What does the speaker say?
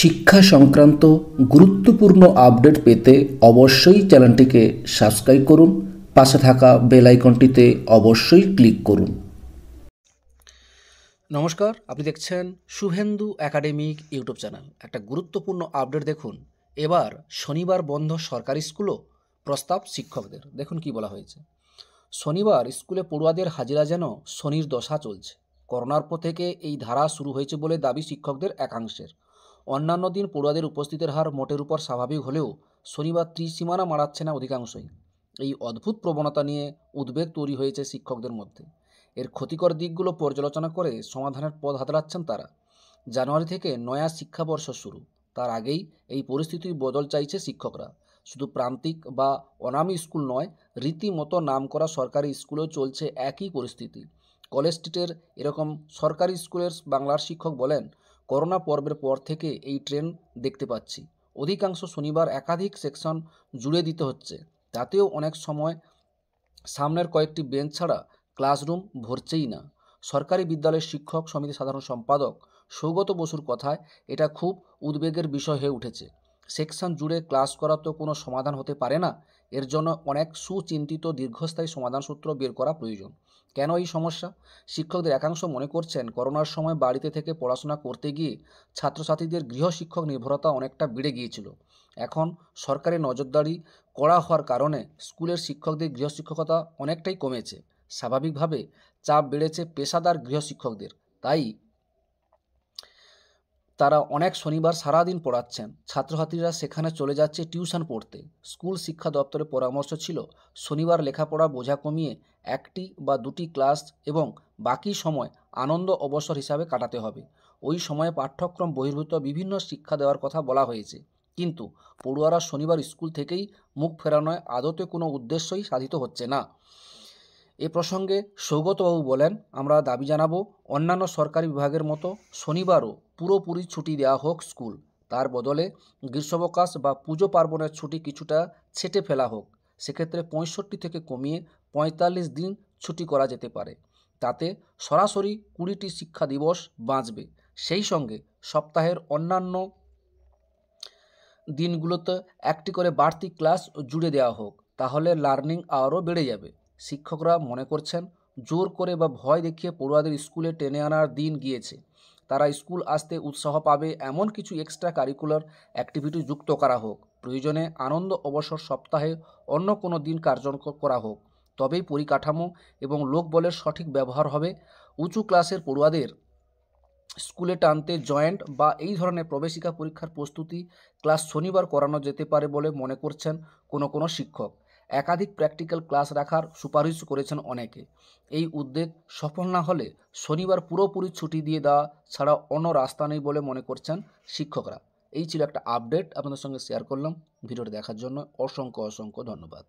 শিক্ষা সংক্রান্ত গুরুত্বপূর্ণ আপডেট পেতে অবশ্যই চ্যানেলটিকে সাবস্ক্রাইব করুন পাশে থাকা বেল আইকনটিতে অবশ্যই ক্লিক করুন নমস্কার আপনি দেখছেন শুভেন্দু একাডেমিক ইউটিউব চ্যানেল একটা গুরুত্বপূর্ণ আপডেট দেখুন এবার শনিবার বন্ধ সরকারি স্কুলও প্রস্তাব শিক্ষকদের দেখুন কি বলা হয়েছে শনিবার স্কুলে পড়ুয়াদের হাজিরা যেন শনির দশা চলছে করোনার পর থেকে এই ধারা শুরু হয়েছে বলে দাবি শিক্ষকদের একাংশের অন্যান্য দিন পড়ুয়াদের উপস্থিতির হার মোটের উপর স্বাভাবিক হলেও শনিবার ত্রিসীমানা মারাচ্ছে না অধিকাংশই এই অদ্ভুত প্রবণতা নিয়ে উদ্বেগ তৈরি হয়েছে শিক্ষকদের মধ্যে এর ক্ষতিকর দিকগুলো পর্যালোচনা করে সমাধানের পথ হাতড়াচ্ছেন তারা জানুয়ারি থেকে নয়া শিক্ষাবর্ষ শুরু তার আগেই এই পরিস্থিতি বদল চাইছে শিক্ষকরা শুধু প্রান্তিক বা অনামি স্কুল নয় রীতিমতো নাম করা সরকারি স্কুলেও চলছে একই পরিস্থিতি কলেজ স্ট্রিটের এরকম সরকারি স্কুলের বাংলার শিক্ষক বলেন করোনা পর্বের পর থেকে এই ট্রেন দেখতে পাচ্ছি অধিকাংশ শনিবার একাধিক সেকশন জুড়ে দিতে হচ্ছে তাতেও অনেক সময় সামনের কয়েকটি বেঞ্চ ছাড়া ক্লাসরুম ভরছেই না সরকারি বিদ্যালয়ের শিক্ষক সমিতি সাধারণ সম্পাদক সৌগত বসুর কথায় এটা খুব উদ্বেগের বিষয় হয়ে উঠেছে সেকশন জুড়ে ক্লাস করা তো কোনো সমাধান হতে পারে না এর জন্য অনেক সুচিন্তিত দীর্ঘস্থায়ী সমাধান সূত্র বের করা প্রয়োজন কেন এই সমস্যা শিক্ষকদের একাংশ মনে করছেন করোনার সময় বাড়িতে থেকে পড়াশোনা করতে গিয়ে ছাত্রছাত্রীদের গৃহ শিক্ষক নির্ভরতা অনেকটা বেড়ে গিয়েছিল এখন সরকারের নজরদারি কড়া হওয়ার কারণে স্কুলের শিক্ষকদের গৃহশিক্ষকতা অনেকটাই কমেছে স্বাভাবিকভাবে চাপ বেড়েছে পেশাদার গৃহশিক্ষকদের তাই তারা অনেক শনিবার সারাদিন পড়াচ্ছেন ছাত্রছাত্রীরা সেখানে চলে যাচ্ছে টিউশন পড়তে স্কুল শিক্ষা দপ্তরের পরামর্শ ছিল শনিবার লেখাপড়া বোঝা কমিয়ে একটি বা দুটি ক্লাস এবং বাকি সময় আনন্দ অবসর হিসাবে কাটাতে হবে ওই সময়ে পাঠ্যক্রম বহির্ভূত বিভিন্ন শিক্ষা দেওয়ার কথা বলা হয়েছে কিন্তু পড়ুয়ারা শনিবার স্কুল থেকেই মুখ ফেরানোয় আদতে কোনো উদ্দেশ্যই সাধিত হচ্ছে না এ প্রসঙ্গে সৌগতবাবু বলেন আমরা দাবি জানাবো অন্যান্য সরকারি বিভাগের মতো শনিবারও পুরোপুরি ছুটি দেওয়া হোক স্কুল তার বদলে গ্রীষ্মবকাশ বা পুজো পার্বণের ছুটি কিছুটা ছেটে ফেলা হোক সেক্ষেত্রে পঁয়ষট্টি থেকে কমিয়ে পঁয়তাল্লিশ দিন ছুটি করা যেতে পারে তাতে সরাসরি কুড়িটি শিক্ষা দিবস বাঁচবে সেই সঙ্গে সপ্তাহের অন্যান্য দিনগুলোতে একটি করে বাড়তি ক্লাস জুড়ে দেওয়া হোক তাহলে লার্নিং আওয়ারও বেড়ে যাবে শিক্ষকরা মনে করছেন জোর করে বা ভয় দেখিয়ে পড়ুয়াদের স্কুলে টেনে আনার দিন গিয়েছে তারা স্কুল আসতে উৎসাহ পাবে এমন কিছু এক্সট্রা কারিকুলার অ্যাক্টিভিটি যুক্ত করা হোক প্রয়োজনে আনন্দ অবসর সপ্তাহে অন্য কোনো দিন কার্যকর করা হোক তবেই পরিকাঠামো এবং লোকবলের সঠিক ব্যবহার হবে উঁচু ক্লাসের পড়ুয়াদের স্কুলে টানতে জয়েন্ট বা এই ধরনের প্রবেশিকা পরীক্ষার প্রস্তুতি ক্লাস শনিবার করানো যেতে পারে বলে মনে করছেন কোনো কোনো শিক্ষক একাধিক প্র্যাকটিক্যাল ক্লাস রাখার সুপারিশ করেছেন অনেকে এই উদ্যোগ সফল না হলে শনিবার পুরোপুরি ছুটি দিয়ে দেওয়া ছাড়া অন্য রাস্তা নেই বলে মনে করছেন শিক্ষকরা এই ছিল একটা আপডেট আপনাদের সঙ্গে শেয়ার করলাম ভিডিওটি দেখার জন্য অসংখ্য অসংখ্য ধন্যবাদ